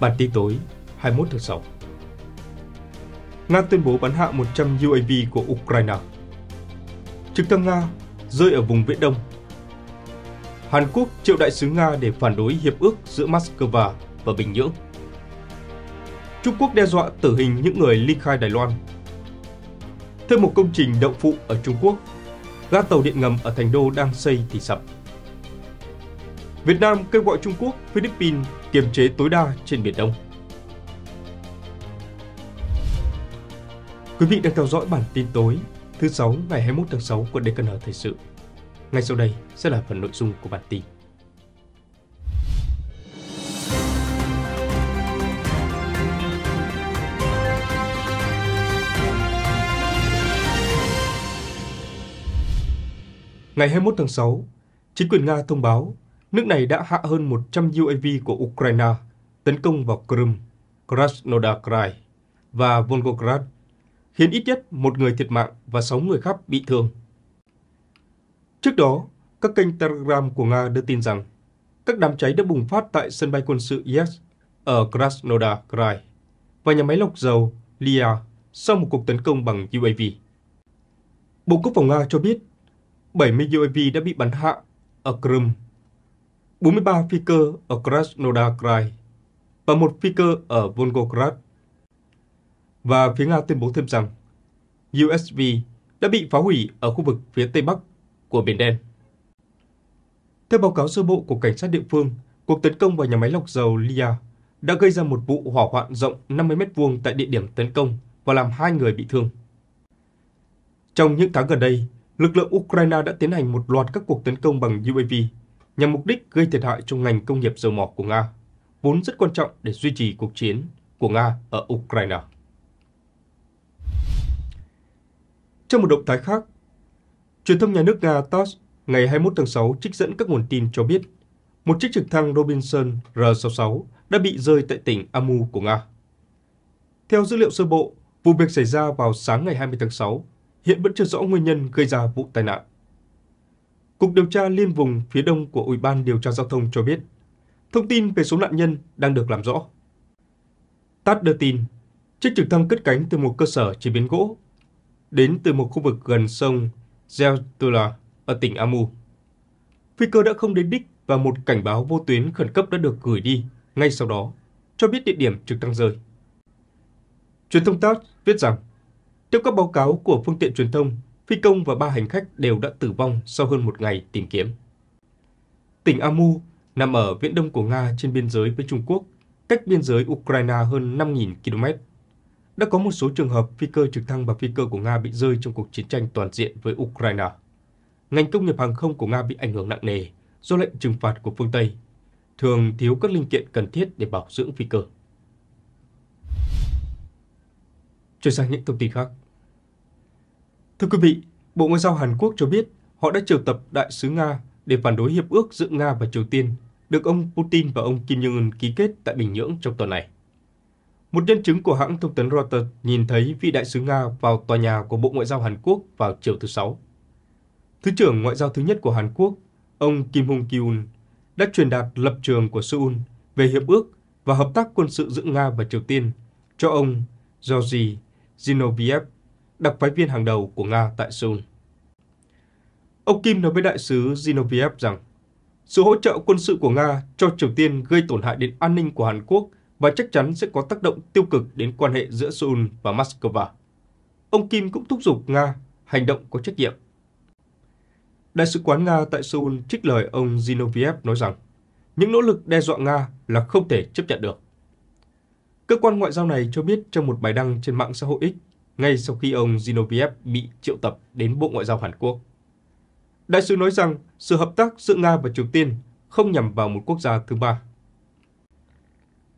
Bản tin tối 21 tháng 6 Nga tuyên bố bắn hạ 100 UAV của Ukraine Trực thăng Nga rơi ở vùng Viễn Đông Hàn Quốc triệu đại sứ Nga để phản đối hiệp ước giữa Moscow và Bình Nhưỡng Trung Quốc đe dọa tử hình những người ly khai Đài Loan Thêm một công trình động phụ ở Trung Quốc Ga tàu điện ngầm ở Thành Đô đang xây thì sập Việt Nam kêu gọi Trung Quốc, Philippines kiềm chế tối đa trên Biển Đông. Quý vị đang theo dõi bản tin tối thứ sáu ngày 21 tháng 6 của DKN Thời sự. Ngay sau đây sẽ là phần nội dung của bản tin. Ngày 21 tháng 6, chính quyền Nga thông báo nước này đã hạ hơn 100 UAV của Ukraine tấn công vào Crimea, Krasnodar Krai và Volgograd, khiến ít nhất một người thiệt mạng và 6 người khác bị thương. Trước đó, các kênh Telegram của Nga đưa tin rằng các đám cháy đã bùng phát tại sân bay quân sự Yes ở Krasnodar Krai và nhà máy lọc dầu Lia sau một cuộc tấn công bằng UAV. Bộ Quốc phòng Nga cho biết 70 UAV đã bị bắn hạ ở Crimea 43 phi cơ ở Krasnodar Krai và một phi cơ ở Volgograd. Và phía Nga tuyên bố thêm rằng USV đã bị phá hủy ở khu vực phía tây bắc của Biển Đen. Theo báo cáo sơ bộ của cảnh sát địa phương, cuộc tấn công vào nhà máy lọc dầu Lia đã gây ra một vụ hỏa hoạn rộng 50 m2 tại địa điểm tấn công và làm hai người bị thương. Trong những tháng gần đây, lực lượng Ukraine đã tiến hành một loạt các cuộc tấn công bằng UAV nhằm mục đích gây thiệt hại cho ngành công nghiệp dầu mỏ của Nga, vốn rất quan trọng để duy trì cuộc chiến của Nga ở Ukraine. Trong một động thái khác, truyền thông nhà nước Nga TASS ngày 21 tháng 6 trích dẫn các nguồn tin cho biết một chiếc trực thăng Robinson R-66 đã bị rơi tại tỉnh Amu của Nga. Theo dữ liệu sơ bộ, vụ việc xảy ra vào sáng ngày 20 tháng 6, hiện vẫn chưa rõ nguyên nhân gây ra vụ tai nạn. Cục điều tra liên vùng phía đông của Ủy ban điều tra giao thông cho biết, thông tin về số nạn nhân đang được làm rõ. TASS đưa tin, chiếc trực thăng cất cánh từ một cơ sở chế biến gỗ đến từ một khu vực gần sông Zeltula ở tỉnh Amu. Phi cơ đã không đến đích và một cảnh báo vô tuyến khẩn cấp đã được gửi đi ngay sau đó, cho biết địa điểm trực thăng rơi. Truyền thông TASS viết rằng, theo các báo cáo của phương tiện truyền thông, phi công và ba hành khách đều đã tử vong sau hơn một ngày tìm kiếm. Tỉnh Amu nằm ở viễn đông của Nga trên biên giới với Trung Quốc, cách biên giới Ukraine hơn 5.000 km. Đã có một số trường hợp phi cơ trực thăng và phi cơ của Nga bị rơi trong cuộc chiến tranh toàn diện với Ukraine. Ngành công nghiệp hàng không của Nga bị ảnh hưởng nặng nề do lệnh trừng phạt của phương Tây, thường thiếu các linh kiện cần thiết để bảo dưỡng phi cơ. Chuyển sang những thông tin khác. Thưa quý vị, Bộ Ngoại giao Hàn Quốc cho biết họ đã triệu tập đại sứ Nga để phản đối hiệp ước giữa Nga và Triều Tiên được ông Putin và ông Kim Jong-un ký kết tại Bình Nhưỡng trong tuần này. Một nhân chứng của hãng thông tấn Reuters nhìn thấy vị đại sứ Nga vào tòa nhà của Bộ Ngoại giao Hàn Quốc vào chiều thứ Sáu. Thứ trưởng Ngoại giao thứ nhất của Hàn Quốc, ông Kim Hong Kyun, đã truyền đạt lập trường của Seoul về hiệp ước và hợp tác quân sự giữa Nga và Triều Tiên cho ông Georgy Zinoviev đặc phái viên hàng đầu của Nga tại Seoul. Ông Kim nói với đại sứ Zinoviev rằng sự hỗ trợ quân sự của Nga cho Triều Tiên gây tổn hại đến an ninh của Hàn Quốc và chắc chắn sẽ có tác động tiêu cực đến quan hệ giữa Seoul và Moscow. Ông Kim cũng thúc giục Nga hành động có trách nhiệm. Đại sứ quán Nga tại Seoul trích lời ông Zinoviev nói rằng những nỗ lực đe dọa Nga là không thể chấp nhận được. Cơ quan ngoại giao này cho biết trong một bài đăng trên mạng xã hội X ngay sau khi ông Zinoviev bị triệu tập đến Bộ Ngoại giao Hàn Quốc. Đại sứ nói rằng sự hợp tác giữa Nga và Triều Tiên không nhằm vào một quốc gia thứ ba.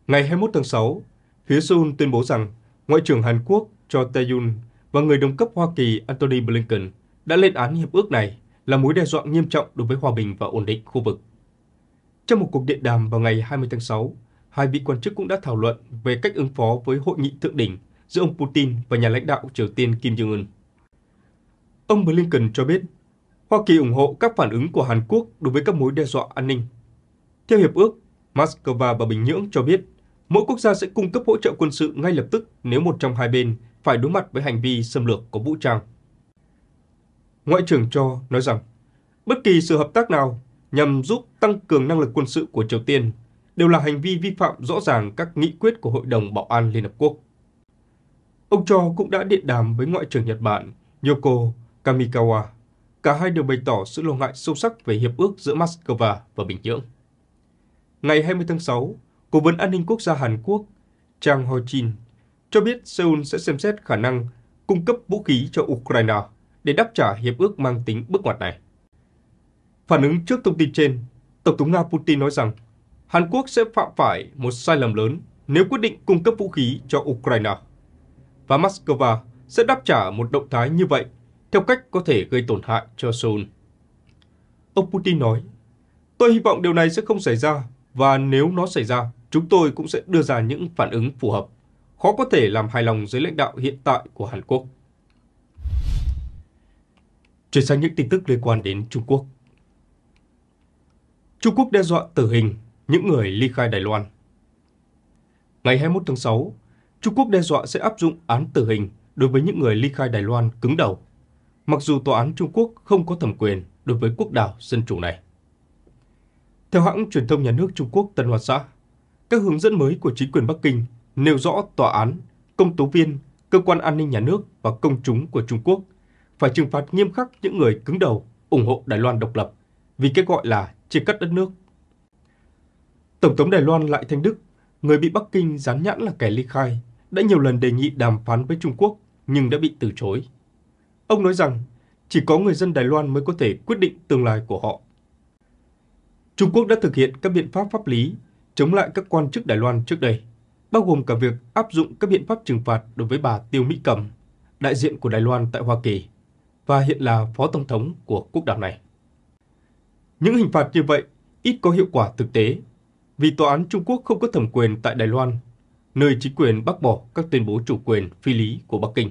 Ngày 21 tháng 6, phía Seoul tuyên bố rằng Ngoại trưởng Hàn Quốc Cho Tae-yun và người đồng cấp Hoa Kỳ Antony Blinken đã lên án hiệp ước này là mối đe dọa nghiêm trọng đối với hòa bình và ổn định khu vực. Trong một cuộc điện đàm vào ngày 20 tháng 6, hai vị quan chức cũng đã thảo luận về cách ứng phó với hội nghị thượng đỉnh giữa ông Putin và nhà lãnh đạo Triều Tiên Kim Jong-un. Ông Blinken cho biết, Hoa Kỳ ủng hộ các phản ứng của Hàn Quốc đối với các mối đe dọa an ninh. Theo Hiệp ước, Moscow và Bình Nhưỡng cho biết, mỗi quốc gia sẽ cung cấp hỗ trợ quân sự ngay lập tức nếu một trong hai bên phải đối mặt với hành vi xâm lược có vũ trang. Ngoại trưởng Cho nói rằng, bất kỳ sự hợp tác nào nhằm giúp tăng cường năng lực quân sự của Triều Tiên đều là hành vi vi phạm rõ ràng các nghị quyết của Hội đồng Bảo an Liên Hợp Quốc. Ông Cho cũng đã điện đàm với Ngoại trưởng Nhật Bản Yoko Kamikawa. Cả hai đều bày tỏ sự lo ngại sâu sắc về hiệp ước giữa Moscow và Bình Nhưỡng. Ngày 20 tháng 6, Cố vấn An ninh Quốc gia Hàn Quốc Chang Ho-jin cho biết Seoul sẽ xem xét khả năng cung cấp vũ khí cho Ukraine để đáp trả hiệp ước mang tính bước ngoặt này. Phản ứng trước thông tin trên, Tổng thống Nga Putin nói rằng Hàn Quốc sẽ phạm phải một sai lầm lớn nếu quyết định cung cấp vũ khí cho Ukraine và Moscow sẽ đáp trả một động thái như vậy theo cách có thể gây tổn hại cho Seoul. Ông Putin nói, tôi hy vọng điều này sẽ không xảy ra và nếu nó xảy ra, chúng tôi cũng sẽ đưa ra những phản ứng phù hợp, khó có thể làm hài lòng giới lãnh đạo hiện tại của Hàn Quốc. Chuyển sang những tin tức liên quan đến Trung Quốc. Trung Quốc đe dọa tử hình những người ly khai Đài Loan. Ngày 21 tháng 6, Trung Quốc đe dọa sẽ áp dụng án tử hình đối với những người ly khai Đài Loan cứng đầu, mặc dù tòa án Trung Quốc không có thẩm quyền đối với quốc đảo dân chủ này. Theo hãng truyền thông nhà nước Trung Quốc Tân Hoa Xã, các hướng dẫn mới của chính quyền Bắc Kinh nêu rõ tòa án, công tố viên, cơ quan an ninh nhà nước và công chúng của Trung Quốc phải trừng phạt nghiêm khắc những người cứng đầu ủng hộ Đài Loan độc lập vì cái gọi là chia cắt đất nước. Tổng thống Đài Loan Lại Thanh Đức người bị Bắc Kinh dán nhãn là kẻ ly khai, đã nhiều lần đề nghị đàm phán với Trung Quốc nhưng đã bị từ chối. Ông nói rằng chỉ có người dân Đài Loan mới có thể quyết định tương lai của họ. Trung Quốc đã thực hiện các biện pháp pháp lý chống lại các quan chức Đài Loan trước đây, bao gồm cả việc áp dụng các biện pháp trừng phạt đối với bà Tiêu Mỹ Cầm, đại diện của Đài Loan tại Hoa Kỳ, và hiện là phó tổng thống của quốc đảo này. Những hình phạt như vậy ít có hiệu quả thực tế vì tòa án Trung Quốc không có thẩm quyền tại Đài Loan, nơi chính quyền bác bỏ các tuyên bố chủ quyền phi lý của Bắc Kinh.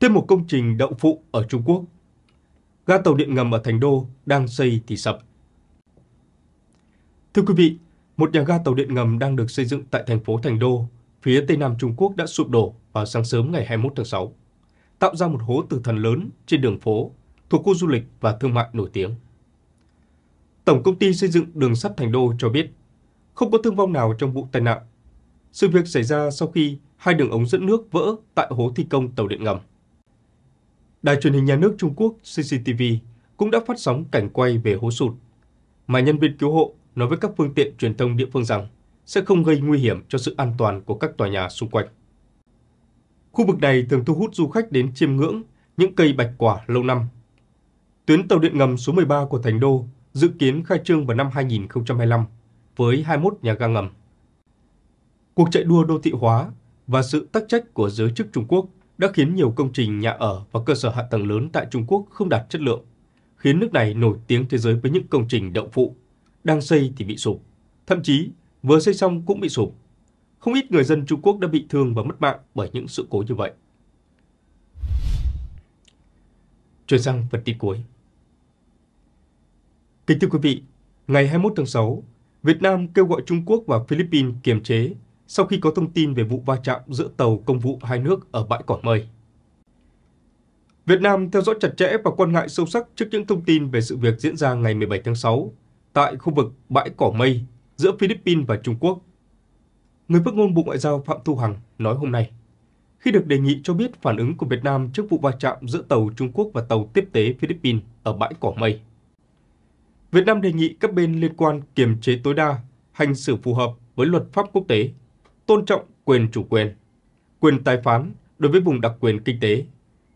Thêm một công trình đậu phụ ở Trung Quốc. Ga tàu điện ngầm ở Thành Đô đang xây thì sập. Thưa quý vị, một nhà ga tàu điện ngầm đang được xây dựng tại thành phố Thành Đô, phía Tây Nam Trung Quốc đã sụp đổ vào sáng sớm ngày 21 tháng 6, tạo ra một hố tử thần lớn trên đường phố thuộc khu du lịch và thương mại nổi tiếng. Tổng công ty xây dựng đường sắt Thành Đô cho biết, không có thương vong nào trong vụ tai nạn. Sự việc xảy ra sau khi hai đường ống dẫn nước vỡ tại hố thi công tàu điện ngầm. Đài truyền hình nhà nước Trung Quốc CCTV cũng đã phát sóng cảnh quay về hố sụt, mà nhân viên cứu hộ nói với các phương tiện truyền thông địa phương rằng sẽ không gây nguy hiểm cho sự an toàn của các tòa nhà xung quanh. Khu vực này thường thu hút du khách đến chiêm ngưỡng những cây bạch quả lâu năm. Tuyến tàu điện ngầm số 13 của Thành Đô dự kiến khai trương vào năm 2025 với 21 nhà ga ngầm. Cuộc chạy đua đô thị hóa và sự tắc trách của giới chức Trung Quốc đã khiến nhiều công trình nhà ở và cơ sở hạ tầng lớn tại Trung Quốc không đạt chất lượng, khiến nước này nổi tiếng thế giới với những công trình động phụ, đang xây thì bị sụp, thậm chí vừa xây xong cũng bị sụp. Không ít người dân Trung Quốc đã bị thương và mất mạng bởi những sự cố như vậy. Chuyển sang phần tin cuối. Kính thưa quý vị, ngày 21 tháng 6, Việt Nam kêu gọi Trung Quốc và Philippines kiềm chế sau khi có thông tin về vụ va chạm giữa tàu công vụ hai nước ở bãi Cỏ Mây. Việt Nam theo dõi chặt chẽ và quan ngại sâu sắc trước những thông tin về sự việc diễn ra ngày 17 tháng 6 tại khu vực bãi Cỏ Mây giữa Philippines và Trung Quốc. Người phát ngôn Bộ Ngoại giao Phạm Thu Hằng nói hôm nay, khi được đề nghị cho biết phản ứng của Việt Nam trước vụ va chạm giữa tàu Trung Quốc và tàu tiếp tế Philippines ở bãi Cỏ Mây – Việt Nam đề nghị các bên liên quan kiềm chế tối đa, hành xử phù hợp với luật pháp quốc tế, tôn trọng quyền chủ quyền, quyền tài phán đối với vùng đặc quyền kinh tế,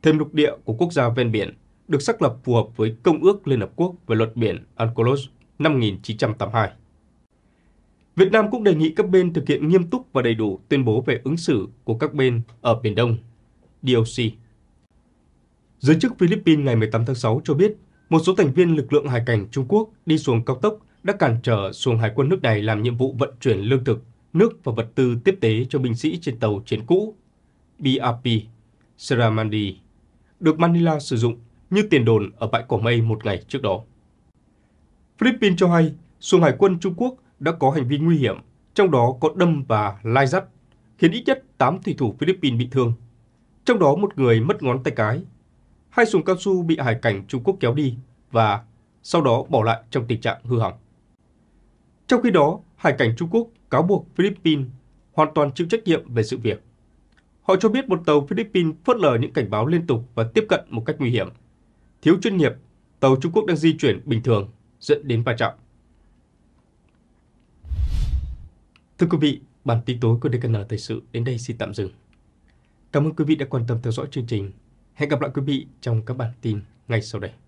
thêm lục địa của quốc gia ven biển được xác lập phù hợp với Công ước Liên Hợp Quốc về luật biển UNCLOS năm 1982. Việt Nam cũng đề nghị các bên thực hiện nghiêm túc và đầy đủ tuyên bố về ứng xử của các bên ở Biển Đông, DOC. Giới chức Philippines ngày 18 tháng 6 cho biết một số thành viên lực lượng hải cảnh Trung Quốc đi xuống cao tốc đã cản trở xuồng hải quân nước này làm nhiệm vụ vận chuyển lương thực, nước và vật tư tiếp tế cho binh sĩ trên tàu chiến cũ BRP Saramandi, được Manila sử dụng như tiền đồn ở bãi cỏ mây một ngày trước đó. Philippines cho hay xuồng hải quân Trung Quốc đã có hành vi nguy hiểm, trong đó có đâm và lai dắt, khiến ít nhất 8 thủy thủ Philippines bị thương. Trong đó một người mất ngón tay cái hai xuồng cao su bị hải cảnh Trung Quốc kéo đi và sau đó bỏ lại trong tình trạng hư hỏng. Trong khi đó, hải cảnh Trung Quốc cáo buộc Philippines hoàn toàn chịu trách nhiệm về sự việc. Họ cho biết một tàu Philippines phớt lờ những cảnh báo liên tục và tiếp cận một cách nguy hiểm. Thiếu chuyên nghiệp, tàu Trung Quốc đang di chuyển bình thường, dẫn đến va chạm. Thưa quý vị, bản tin tối của DKN Thời sự đến đây xin tạm dừng. Cảm ơn quý vị đã quan tâm theo dõi chương trình Hẹn gặp lại quý vị trong các bản tin ngay sau đây.